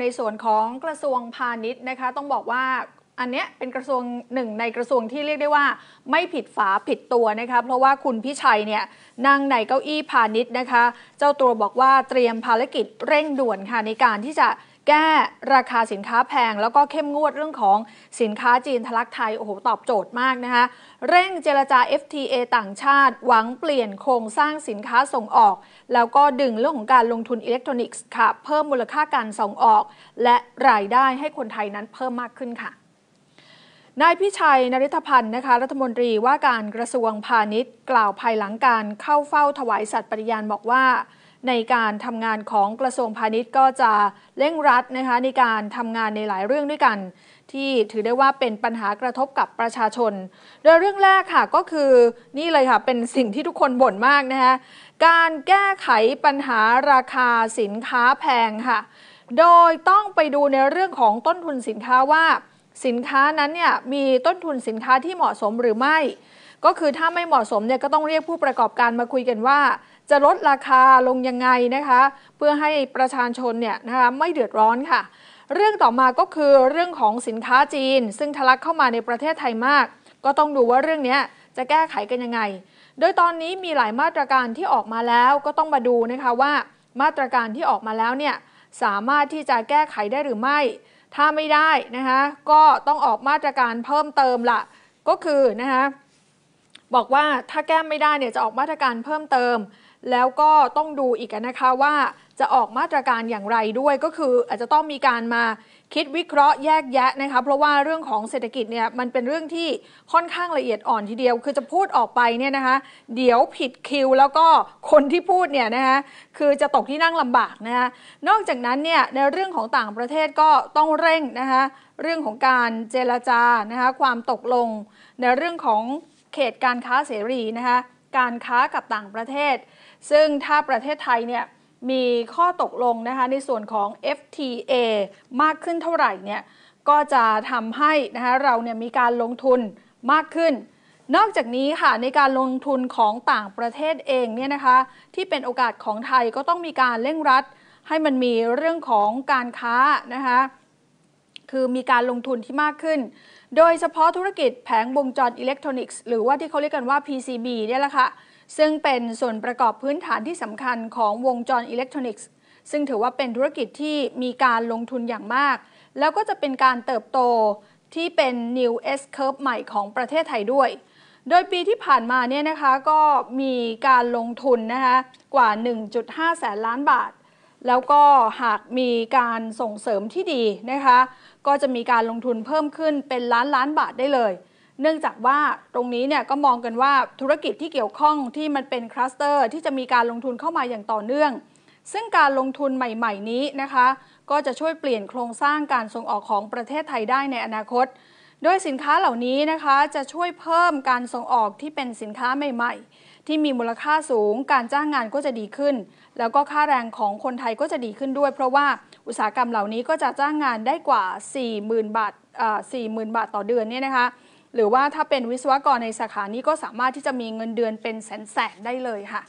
ในส่วนของกระทรวงพาณิชย์นะคะ ต้องบอกว่าอันเนี้ยเป็นกระทรวงหนึ่งในกระทรวงที่เรียกได้ว่า ไม่ผิดฝาผิดตัวนะคะเพราะว่าคุณพิชัยเนี่ยนั่งในเก้าอี้พาณิชย์นะคะ เจ้าตัวบอกว่าเตรียมภารกิจเร่งด่วนค่ะ ในการที่จะแก้ราคาสินค้าแพง แล้วก็เข้มงวดเรื่องของสินค้าจีนทะลักไทย โอ้โห ตอบโจทย์มากนะคะ เร่งเจรจา FTA ต่างชาติ หวังเปลี่ยนโครงสร้างสินค้าส่งออก แล้วก็ดึงเรื่องของการลงทุนอิเล็กทรอนิกส์ค่ะเพิ่มมูลค่าการส่งออกและรายได้ให้คนไทยนั้นเพิ่มมากขึ้นค่ะนายพิชัยนริธพันธ์นะคะรัฐมนตรีว่าการกระทรวงพาณิชย์ กล่าวภายหลังการเข้าเฝ้าถวายสัตย์ปฏิญาณบอกว่า ในการทำงานของกระทรวงพาณิชย์ก็จะเร่งรัดนะคะในการทำงานในหลายเรื่องด้วยกัน ที่ถือได้ว่าเป็นปัญหากระทบกับประชาชน โดยเรื่องแรกค่ะก็คือนี่เลยค่ะเป็นสิ่งที่ทุกคนบ่นมากนะคะการแก้ไขปัญหาราคาสินค้าแพงค่ะโดยต้องไปดูในเรื่องของต้นทุนสินค้าว่าสินค้านั้นเนี่ยมีต้นทุนสินค้าที่เหมาะสมหรือไม่ ก็คือถ้าไม่เหมาะสมเนี่ยก็ต้องเรียกผู้ประกอบการมาคุยกันว่า จะลดราคาลงยังไงนะคะเพื่อให้ประชาชนเนี่ยนะคะไม่เดือดร้อนค่ะ เรื่องต่อมาก็คือเรื่องของสินค้าจีนซึ่งทะลักเข้ามาในประเทศไทยมาก ก็ต้องดูว่าเรื่องนี้จะแก้ไขกันยังไง โดยตอนนี้มีหลายมาตรการที่ออกมาแล้วก็ต้องมาดูนะคะว่ามาตรการที่ออกมาแล้วเนี่ยสามารถที่จะแก้ไขได้หรือไม่ถ้าไม่ได้นะคะก็ต้องออกมาตรการเพิ่มเติมละก็คือนะคะบอกว่าถ้าแก้ไม่ได้เนี่ยจะออกมาตรการเพิ่มเติมแล้วก็ต้องดูอีกนะคะว่าจะออกมาตรการอย่างไรด้วยก็คืออาจจะต้องมีการมาคิดวิเคราะห์แยกแยะนะคะเพราะว่าเรื่องของเศรษฐกิจเนี่ยมันเป็นเรื่องที่ค่อนข้างละเอียดอ่อนทีเดียวคือจะพูดออกไปเนี่ยนะคะ เดี๋ยวผิดคิวแล้วก็คนที่พูดเนี่ยนะคะคือจะตกที่นั่งลำบากนะคะนอกจากนั้นเนี่ยในเรื่องของต่างประเทศก็ต้องเร่งนะคะเรื่องของการเจรจานะคะความตกลงในเรื่องของเขตการค้าเสรีนะคะการค้ากับต่างประเทศ ซึ่งถ้าประเทศไทยเนี่ยมีข้อตกลงนะคะในส่วนของ FTA มากขึ้นเท่าไหร่เนี่ยก็จะทำให้นะคะเราเนี่ยมีการลงทุนมากขึ้น นอกจากนี้ค่ะในการลงทุนของต่างประเทศเองเนี่ยนะคะที่เป็นโอกาสของไทยก็ต้องมีการเร่งรัดให้มันมีเรื่องของการค้านะคะคือมีการลงทุนที่มากขึ้น โดยเฉพาะธุรกิจแผงวงจรอิเล็กทรอนิกส์หรือว่าที่เขาเรียกกันว่า PCB เนี่ยแหละค่ะ ซึ่งเป็นส่วนประกอบพื้นฐานที่สำคัญของวงจรอิเล็กทรอนิกส์ ซึ่งถือว่าเป็นธุรกิจที่มีการลงทุนอย่างมาก แล้วก็จะเป็นการเติบโตที่เป็น new S curve ใหม่ของประเทศไทยด้วย โดยปีที่ผ่านมาเนี่ยนะคะก็มีการลงทุนนะคะกว่า 1.5 แสนล้านบาทแล้วก็หากมีการส่งเสริมที่ดีนะคะ ก็จะมีการลงทุนเพิ่มขึ้นเป็นล้านล้านบาทได้เลย เนื่องจากว่าตรงนี้เนี่ยก็มองกันว่าธุรกิจที่เกี่ยวข้องที่มันเป็นคลัสเตอร์ที่จะมีการลงทุนเข้ามาอย่างต่อเนื่อง ซึ่งการลงทุนใหม่ๆนี้นะคะ ก็จะช่วยเปลี่ยนโครงสร้างการส่งออกของประเทศไทยได้ในอนาคต โดยสินค้าเหล่านี้นะคะจะช่วยเพิ่มการส่งออกที่เป็นสินค้าใหม่ ๆที่มีมูลค่าสูงการจ้างงานก็จะดีขึ้น แล้วก็ค่าแรงของคนไทยก็จะดีขึ้นด้วยเพราะว่าอุตสาหกรรมเหล่านี้ก็จะจ้างงานได้กว่า 40,000 บาทสี่หมื่นบาทต่อเดือนเนี่ยนะคะหรือว่าถ้าเป็นวิศวกรในสาขานี้ก็สามารถที่จะมีเงินเดือนเป็นแสนๆได้เลยค่ะ